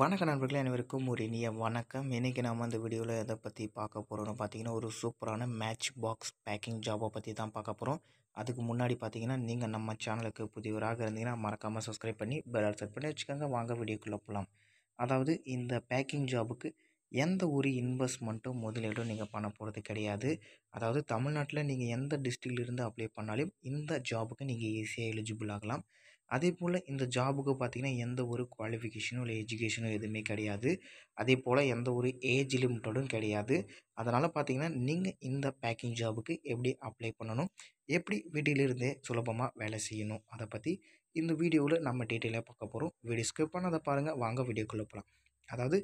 வணக்க நண்பர்களே அனைவருக்கும் ஒரு இனிய வணக்கம் இன்றைக்கி நம்ம அந்த வீடியோவில் எதை பற்றி பார்க்க போகிறோம்னு பார்த்தீங்கன்னா ஒரு சூப்பரான மேட்ச் பாக்ஸ் பேக்கிங் ஜாபை பற்றி தான் பார்க்க போகிறோம் அதுக்கு முன்னாடி பார்த்தீங்கன்னா நீங்கள் நம்ம சேனலுக்கு புதியவராக இருந்தீங்கன்னா மறக்காமல் சப்ஸ்கிரைப் பண்ணி பெல் செட் பண்ணி வச்சுக்கோங்க வாங்க வீடியோக்குள்ளே போகலாம் அதாவது இந்த பேக்கிங் ஜாபுக்கு எந்த ஒரு இன்வெஸ்ட்மெண்ட்டும் முதலீடும் நீங்கள் பண்ண போகிறது கிடையாது அதாவது தமிழ்நாட்டில் நீங்கள் எந்த டிஸ்ட்ரிக்ட்லேருந்து அப்ளை பண்ணாலும் இந்த ஜாபுக்கு நீங்கள் ஈஸியாக எலிஜிபிள் ஆகலாம் அதே போல் இந்த ஜாபுக்கு பார்த்திங்கன்னா எந்த ஒரு குவாலிஃபிகேஷனும் இல்லை எஜுகேஷனும் எதுவுமே கிடையாது அதே போல் எந்த ஒரு ஏஜ் லிமிட்டடும் கிடையாது அதனால் பார்த்திங்கன்னா நீங்கள் இந்த பேக்கிங் ஜாபுக்கு எப்படி அப்ளை பண்ணணும் எப்படி வீட்டிலிருந்தே சுலபமாக வேலை செய்யணும் அதை பற்றி இந்த வீடியோவில் நம்ம டீட்டெயிலாக பார்க்க போகிறோம் வீடியோ ஸ்கிப் பண்ணதை பாருங்கள் வாங்க வீடியோக்குள்ளே போகலாம் அதாவது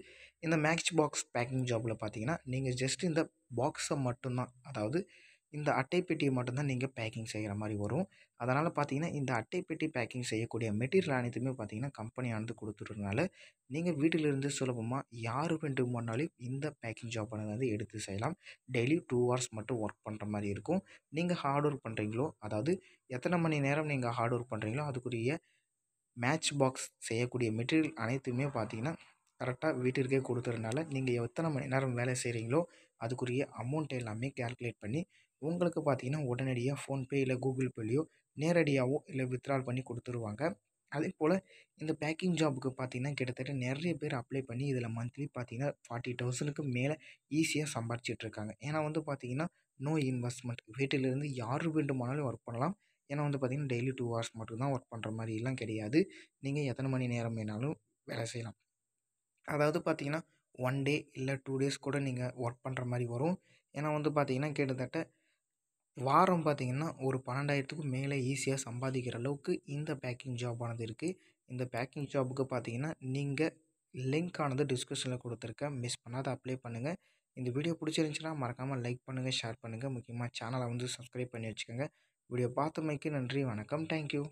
இந்த மேக்ஸ் பாக்ஸ் பேக்கிங் ஜாபில் பார்த்தீங்கன்னா நீங்கள் ஜஸ்ட் இந்த பாக்ஸை மட்டும்தான் அதாவது இந்த அட்டைப்பெட்டியை மட்டும்தான் நீங்கள் பேக்கிங் செய்கிற மாதிரி வரும் அதனால் பார்த்தீங்கன்னா இந்த அட்டைப்பெட்டி பேக்கிங் செய்யக்கூடிய மெட்டீரியல் அனைத்துமே பார்த்தீங்கன்னா கம்பெனியானது கொடுத்துட்றதுனால நீங்கள் வீட்டிலிருந்து சுலபமாக யார் வேண்டும் பண்ணாலும் இந்த பேக்கிங் ஜாப் வந்து எடுத்து செய்யலாம் டெய்லி டூ ஹவர்ஸ் மட்டும் ஒர்க் பண்ணுற மாதிரி இருக்கும் நீங்கள் ஹார்ட் ஒர்க் பண்ணுறீங்களோ அதாவது எத்தனை மணி நேரம் நீங்கள் ஹார்ட் ஒர்க் பண்ணுறீங்களோ அதுக்குரிய மேட்ச் பாக்ஸ் செய்யக்கூடிய மெட்டீரியல் அனைத்துமே பார்த்தீங்கன்னா கரெக்டாக வீட்டிற்கே கொடுத்துறதுனால நீங்கள் எத்தனை மணி நேரம் வேலை செய்கிறீங்களோ அதுக்குரிய அமௌண்ட் எல்லாமே கேல்குலேட் பண்ணி உங்களுக்கு பார்த்தீங்கன்னா உடனடியாக ஃபோன்பே இல்லை கூகுள் பேலையோ நேரடியாகவோ இல்லை வித்ட்ரால் பண்ணி கொடுத்துருவாங்க அதே போல் இந்த பேக்கிங் ஜாபுக்கு பார்த்தீங்கன்னா கிட்டத்தட்ட நிறைய பேர் அப்ளை பண்ணி இதில் மந்த்லி பார்த்தீங்கன்னா ஃபார்ட்டி தௌசண்ட்க்கு மேலே ஈஸியாக சம்பாரிச்சிட்ருக்காங்க ஏன்னா வந்து பார்த்தீங்கன்னா நோ இன்வெஸ்ட்மெண்ட் வீட்டிலேருந்து யார் வேண்டுமானாலும் ஒர்க் பண்ணலாம் ஏன்னா வந்து பார்த்திங்கன்னா டெய்லி டூ ஹவர்ஸ் மட்டும்தான் ஒர்க் பண்ணுற மாதிரிலாம் கிடையாது நீங்கள் எத்தனை மணி நேரம் வேணாலும் வேலை செய்யலாம் அதாவது பார்த்தீங்கன்னா ஒன் டே இல்லை டூ டேஸ் கூட நீங்கள் ஒர்க் பண்ணுற மாதிரி வரும் ஏன்னா வந்து பார்த்தீங்கன்னா கிட்டத்தட்ட வாரம் பார்த்திங்கன்னா ஒரு பன்னெண்டாயிரத்துக்கும் மேலே ஈஸியாக சம்பாதிக்கிற அளவுக்கு இந்த பேக்கிங் ஜாபானது இருக்குது இந்த பேக்கிங் ஜாபுக்கு பார்த்தீங்கன்னா நீங்கள் லிங்க் ஆனது டிஸ்கிரிப்ஷனில் கொடுத்துருக்கேன் மிஸ் பண்ணாத அப்ளை பண்ணுங்கள் இந்த வீடியோ பிடிச்சிருந்துச்சுன்னா மறக்காமல் லைக் பண்ணுங்கள் ஷேர் பண்ணுங்கள் முக்கியமாக சேனலை வந்து சப்ஸ்கிரைப் பண்ணி வச்சுக்கோங்க வீடியோ பார்த்தமைக்கு நன்றி வணக்கம் தேங்க்யூ